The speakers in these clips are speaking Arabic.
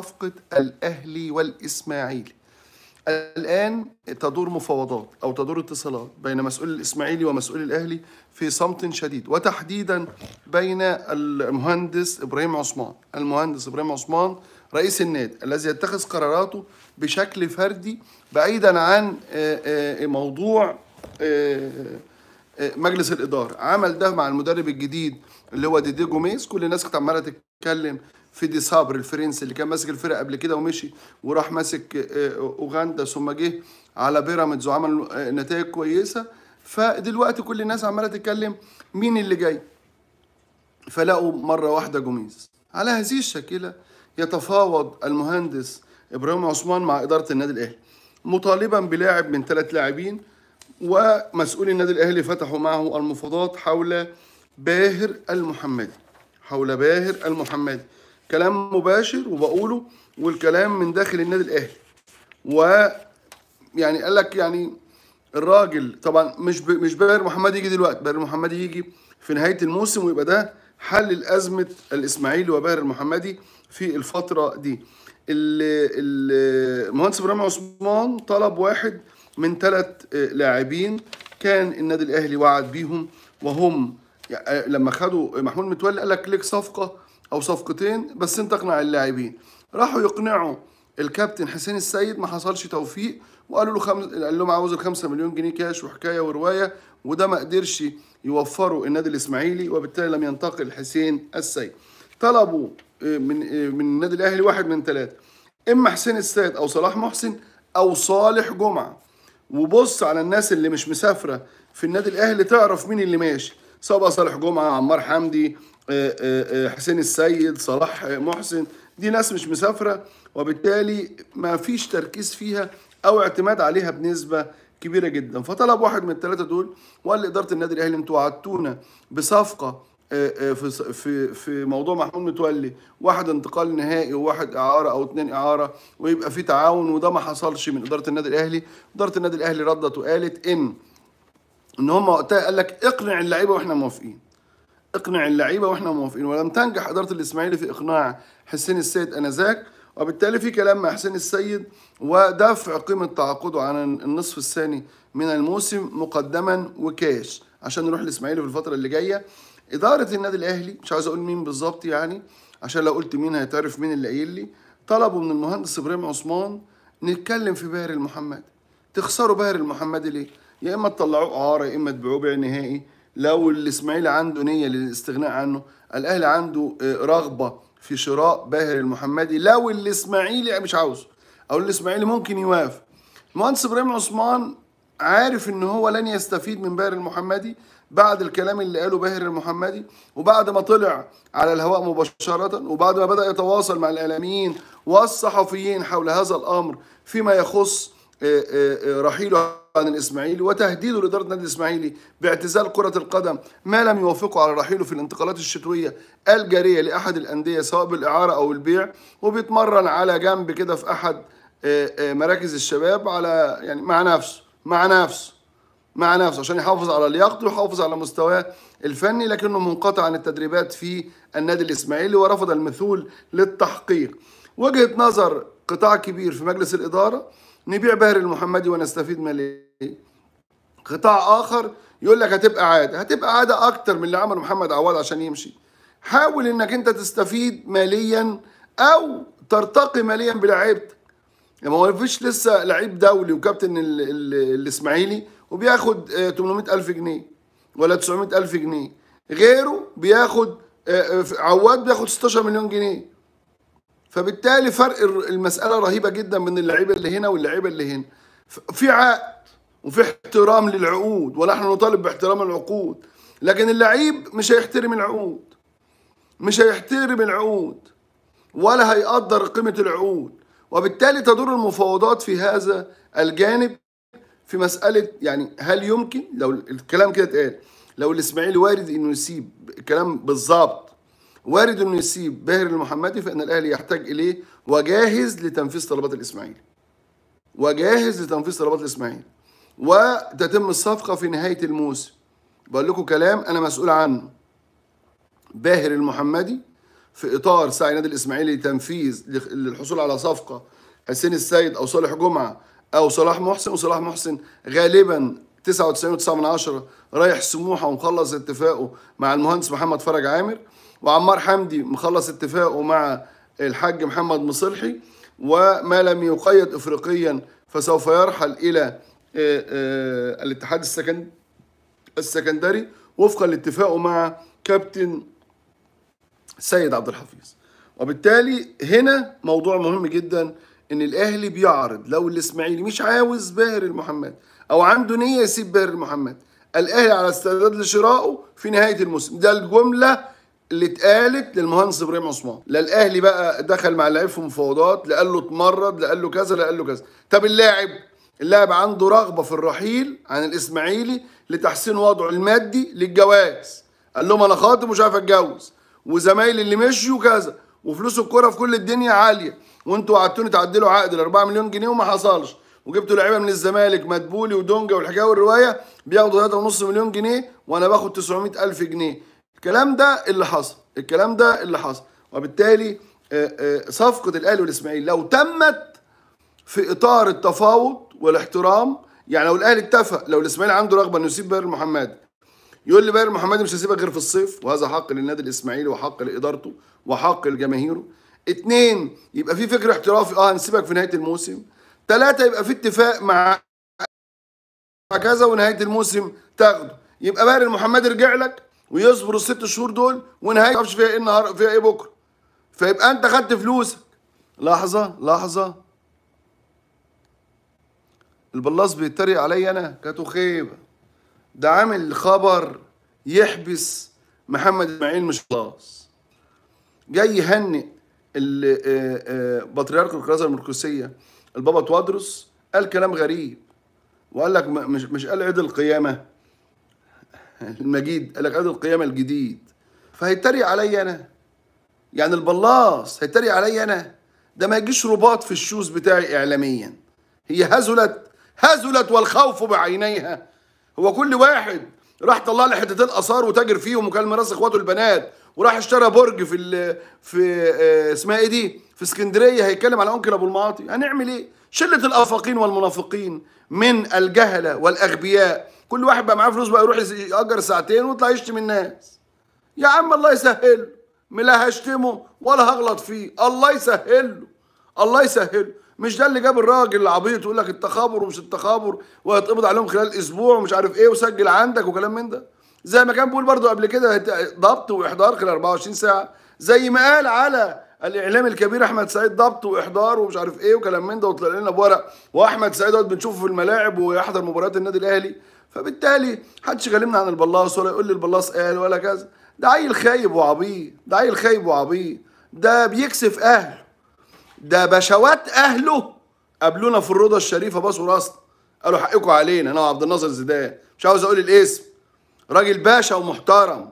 صفقة الأهلي والإسماعيلي الآن تدور مفاوضات أو تدور اتصالات بين مسؤول الإسماعيلي ومسؤول الأهلي في صمت شديد وتحديدا بين المهندس إبراهيم عثمان المهندس إبراهيم عثمان رئيس النادي الذي يتخذ قراراته بشكل فردي بعيدا عن آه، آه، موضوع آه، مجلس الإدارة عمل ده مع المدرب الجديد اللي هو ديدي جوميز كل الناس كانت عمالة تتكلم فيدي صابر الفرنسي اللي كان ماسك الفرقه قبل كده ومشي وراح ماسك آه، آه، اوغندا ثم جه على بيراميدز وعمل آه، نتائج كويسه فدلوقتي كل الناس عماله تتكلم مين اللي جاي فلقوا مره واحده جوميز على هذه الشكله يتفاوض المهندس ابراهيم عثمان مع اداره النادي الاهلي مطالبا بلاعب من ثلاث لاعبين ومسؤولي النادي الاهلي فتحوا معه المفاوضات حول باهر المحمدي حول باهر المحمدي كلام مباشر وبقوله والكلام من داخل النادي الاهلي و يعني قال لك يعني الراجل طبعا مش ب... مش باير محمد يجي دلوقتي باير محمد يجي في نهايه الموسم ويبقى ده حل الازمه الاسماعيلي وباهر المحمدي في الفتره دي المهندس ابراهيم عثمان طلب واحد من ثلاث لاعبين كان النادي الاهلي وعد بيهم وهم يعني لما خدوا محمود متولي قال لك ليك صفقه او صفقتين بس انت اقنع اللاعبين راحوا يقنعوا الكابتن حسين السيد ما حصلش توفيق وقالوا له خمس قال لهم عاوز ال 5 مليون جنيه كاش وحكايه وروايه وده ما قدرش يوفره النادي الاسماعيلي وبالتالي لم ينتقل حسين السيد طلبوا آه، من آه، من النادي الاهلي واحد من ثلاثه اما حسين السيد او صلاح محسن او صالح جمعه وبص على الناس اللي مش مسافره في النادي الاهلي تعرف مين اللي ماشي سواء بقى صالح جمعه عمار حمدي آه، آه، آه، حسين السيد صلاح محسن دي ناس مش مسافره وبالتالي ما فيش تركيز فيها او اعتماد عليها بنسبه كبيره جدا فطلب واحد من الثلاثه دول وقال لاداره النادي الاهلي انتوا وعدتونا بصفقه في في في موضوع محمود متولي واحد انتقال نهائي وواحد اعاره او اثنين اعاره ويبقى في تعاون وده ما حصلش من اداره النادي الاهلي اداره النادي الاهلي ردت وقالت ان ان هم وقتها قال لك اقنع اللعيبه واحنا موافقين اقنع اللعيبه واحنا موافقين ولم تنجح اداره الاسماعيلي في اقناع حسين السيد انذاك وبالتالي في كلام مع حسين السيد ودفع قيمه تعاقده عن النصف الثاني من الموسم مقدما وكاش عشان نروح الاسماعيلي في الفتره اللي جايه اداره النادي الاهلي مش عايز اقول مين بالظبط يعني عشان لو قلت مين هيتعرف مين اللي قايل لي طلبوا من المهندس ابراهيم عثمان نتكلم في باهر المحمدي تخسروا باهر المحمدي ليه يا اما تطلعوه اعاره يا اما تبيعوه بيع نهائي لو الاسماعيلي عنده نيه للاستغناء عنه الاهلي عنده آه، رغبه في شراء باهر المحمدي لو الاسماعيلي مش عاوزه او الاسماعيلي ممكن يوافق المهندس ابراهيم عثمان عارف ان هو لن يستفيد من باهر المحمدي بعد الكلام اللي قاله باهر المحمدي وبعد ما طلع على الهواء مباشرة وبعد ما بدأ يتواصل مع الإعلاميين والصحفيين حول هذا الأمر فيما يخص آه، آه، آه، رحيله عن الإسماعيلي وتهديده لإدارة النادي الإسماعيلي باعتزال كرة القدم ما لم يوافقه على رحيله في الانتقالات الشتوية الجارية لأحد الأندية سواء بالإعارة أو البيع وبيتمرن على جنب كده في أحد مراكز الشباب على يعني مع نفسه مع نفسه مع نفسه عشان يحافظ على لياقته ويحافظ على مستواه الفني لكنه منقطع عن التدريبات في النادي الإسماعيلي ورفض المثول للتحقيق وجهة نظر قطاع كبير في مجلس الإدارة نبيع بهر المحمدي ونستفيد ماليا قطاع اخر يقول لك هتبقى عاده هتبقى عاده اكتر من اللي عمله محمد عواد عشان يمشي حاول انك انت تستفيد ماليا او ترتقي ماليا بلعيبتك يعني ما هو فيش لسه لعيب دولي وكابتن الاسماعيلي وبياخد 800000 آه، جنيه ولا 900000 جنيه غيره بياخد آه، آه، عواد بياخد 16 مليون جنيه فبالتالي فرق المساله رهيبه جدا بين اللعيبه اللي هنا واللعيبه اللي هنا في عقد وفي احترام للعقود ونحن نطالب باحترام العقود لكن اللعيب مش هيحترم العقود مش هيحترم العقود ولا هيقدر قيمه العقود وبالتالي تدور المفاوضات في هذا الجانب في مساله يعني هل يمكن لو الكلام كده اتقال لو الاسماعيلي وارد انه يسيب الكلام بالظبط وارد انه يسيب باهر المحمدي فان الاهلي يحتاج اليه وجاهز لتنفيذ طلبات الاسماعيلي. وجاهز لتنفيذ طلبات الاسماعيلي. وتتم الصفقه في نهايه الموسم. بقول لكم كلام انا مسؤول عنه. باهر المحمدي في اطار سعي نادي الاسماعيلي لتنفيذ للحصول على صفقه حسين السيد او صالح جمعه او صلاح محسن وصلاح محسن غالبا 99.9 رايح سموحه ومخلص اتفاقه مع المهندس محمد فرج عامر وعمار حمدي مخلص اتفاقه مع الحاج محمد مصلحي وما لم يقيد افريقيا فسوف يرحل الى آه، آه، الاتحاد السكن السكندري وفقا لاتفاقه مع كابتن سيد عبد الحفيظ وبالتالي هنا موضوع مهم جدا ان الاهلي بيعرض لو الاسماعيلي مش عاوز باهر المحمد او عنده نيه يسيب باهر المحمد الاهلي على استعداد لشرائه في نهايه الموسم ده الجمله اللي اتقالت للمهندس ابراهيم عثمان لا الاهلي بقى دخل مع اللعيب في مفاوضات لا قال له اتمرد لا قال له كذا لا قال له كذا طب اللاعب اللاعب عنده رغبه في الرحيل عن الاسماعيلي لتحسين وضعه المادي للجواز قال لهم انا خاطب ومش عارف اتجوز وزمايلي اللي مشوا كذا وفلوس الكوره في كل الدنيا عاليه وانتوا وعدتوني تعدلوا عقد ال 4 مليون جنيه وما حصلش وجبتوا لعيبه من الزمالك مدبولي ودونجا والحكايه والروايه بياخدوا 3.5 مليون جنيه وانا باخد 900 الف جنيه الكلام ده اللي حصل الكلام ده اللي حصل وبالتالي آه، آه، صفقة الأهلي والإسماعيلي لو تمت في إطار التفاوض والاحترام يعني لو الأهلي اتفق لو الإسماعيلي عنده رغبة إنه يسيب بير محمد يقول لي بير محمد مش هسيبك غير في الصيف وهذا حق للنادي الإسماعيلي وحق لإدارته وحق لجماهيره اتنين يبقى في فكر احترافي اه هنسيبك في نهاية الموسم تلاتة يبقى في اتفاق مع كذا ونهاية الموسم تاخده يبقى بير محمد رجع لك ويصبروا الست شهور دول ونهاية ما تعرفش فيها ايه النهار فيها ايه بكره فيبقى انت خدت فلوسك لحظة لحظة البلاص بيتريق عليا انا خيبة ده عامل خبر يحبس محمد اسماعيل مش خلاص جاي يهنئ آه، آه، بطريرك الكرازة المركزية البابا توادرس قال كلام غريب وقال لك مش مش قال عيد القيامه المجيد قال لك عيد القيامة الجديد فهيتريق عليا أنا يعني البلاص هيتريق عليا أنا ده ما يجيش رباط في الشوز بتاعي إعلاميا هي هزلت هزلت والخوف بعينيها هو كل واحد راح طلع لي حتتين آثار وتاجر فيهم وكان راس إخواته البنات وراح اشترى برج في ال في آه، اسمها ايه دي في اسكندريه هيتكلم على انكل ابو المعاطي هنعمل ايه شله الافاقين والمنافقين من الجهله والاغبياء كل واحد بقى معاه فلوس بقى يروح يأجر ساعتين ويطلع يشتم الناس يا عم الله يسهله لا هشتمه ولا هغلط فيه الله يسهله الله يسهله مش ده اللي جاب الراجل العبيط يقول لك التخابر ومش التخابر وهيتقبض عليهم خلال اسبوع ومش عارف ايه وسجل عندك وكلام من ده زي ما كان بيقول برضه قبل كده ضبط واحضار خلال 24 ساعه زي ما قال على الاعلام الكبير احمد سعيد ضبط واحضار ومش عارف ايه وكلام من ده وطلع لنا بورق واحمد سعيد بنشوفه في الملاعب ويحضر مباريات النادي الاهلي فبالتالي حدش يكلمني عن البلاص ولا يقول لي البلاص قال ولا كذا ده عيل خايب وعبيط ده عيل خايب وعبيط ده بيكسف اهله ده بشوات اهله قابلونا في الروضه الشريفه باصوا راسنا قالوا حقكم علينا انا وعبد الناصر زيدان مش عاوز اقول الاسم راجل باشا ومحترم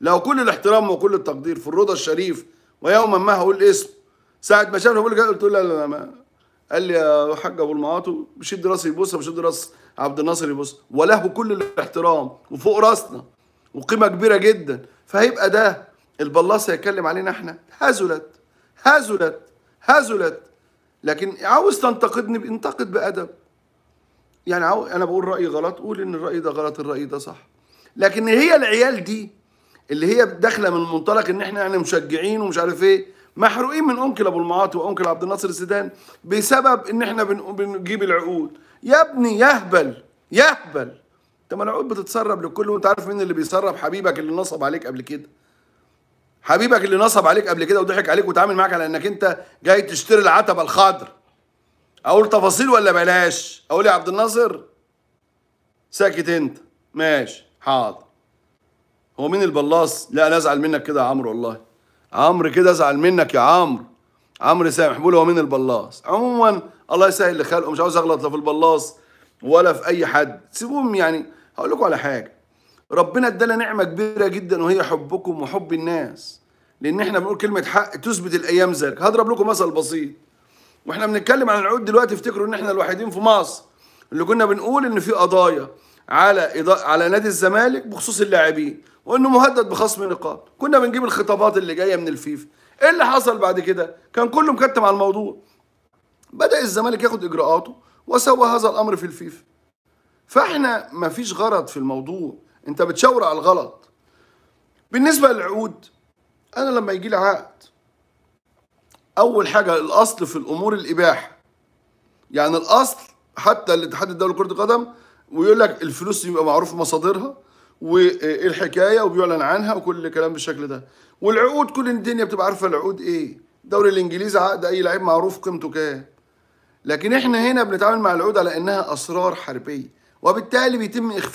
له كل الاحترام وكل التقدير في الروضه الشريف ويوما ما هقول اسم ساعه ما شافني بقول إيه، قلت له لا لا ما قال لي يا حاج ابو المعاطو بشد راسي يبوسها بشد راس عبد الناصر يبص وله كل الاحترام وفوق راسنا وقيمه كبيره جدا فهيبقى ده البلاصه يتكلم علينا احنا هزلت هزلت هزلت لكن عاوز تنتقدني انتقد بادب يعني عاو... انا بقول رايي غلط قول ان الراي ده غلط الراي ده صح لكن هي العيال دي اللي هي داخله من منطلق ان احنا يعني مشجعين ومش عارف ايه محروقين من انكل ابو المعاطي وانكل عبد الناصر السيدان بسبب ان احنا بنجيب العقود يا ابني يهبل يهبل انت ملعوب بتتسرب لكل وانت عارف مين اللي بيسرب حبيبك اللي نصب عليك قبل كده حبيبك اللي نصب عليك قبل كده وضحك عليك وتعامل معاك على انك انت جاي تشتري العتبه الخضر اقول تفاصيل ولا بلاش اقول يا عبد الناصر ساكت انت ماشي حاضر هو مين البلاص لا انا ازعل منك كده يا عمرو والله عمرو كده ازعل منك يا عمرو عمرو سامح بيقول هو مين البلاص عموما الله يسهل لخلقه مش عاوز اغلط لا في البلاص ولا في اي حد سيبوهم يعني هقول لكم على حاجه ربنا ادانا نعمه كبيره جدا وهي حبكم وحب الناس لان احنا بنقول كلمه حق تثبت الايام ذلك هضرب لكم مثل بسيط واحنا بنتكلم عن العود دلوقتي افتكروا ان احنا الوحيدين في مصر اللي كنا بنقول ان في قضايا على على نادي الزمالك بخصوص اللاعبين وانه مهدد بخصم نقاط كنا بنجيب الخطابات اللي جايه من الفيفا ايه اللي حصل بعد كده كان كله مكتم على الموضوع بدأ الزمالك ياخد إجراءاته وسوى هذا الأمر في الفيفا فإحنا مفيش غرض في الموضوع أنت بتشاور على الغلط بالنسبة للعقود أنا لما يجي لي عقد أول حاجة الأصل في الأمور الإباحة يعني الأصل حتى الاتحاد الدولي لكرة القدم ويقول لك الفلوس يبقى معروف مصادرها وايه الحكايه وبيعلن عنها وكل الكلام بالشكل ده والعقود كل الدنيا بتبقى عارفه العقود ايه الدوري الانجليزي عقد اي لعيب معروف قيمته كام لكن احنا هنا بنتعامل مع العود على انها اسرار حربيه وبالتالي بيتم اخفاء